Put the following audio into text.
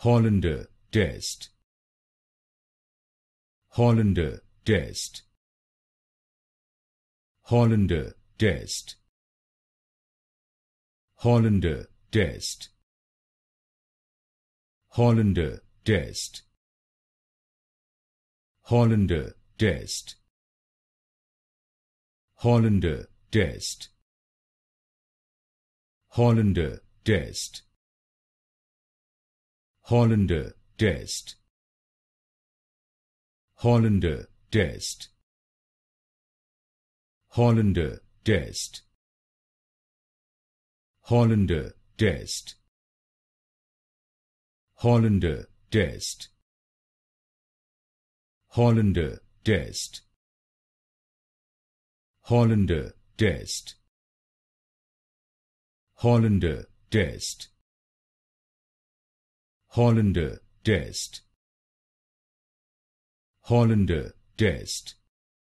Hollander test Hollander test Hollander test Hollander test Hollander test Hollander test Hollander test Hollander Hollander test Hollander test Hollander test Hollander test Hollander test Hollander test Hollander test Hollander test Hollander test Hollander test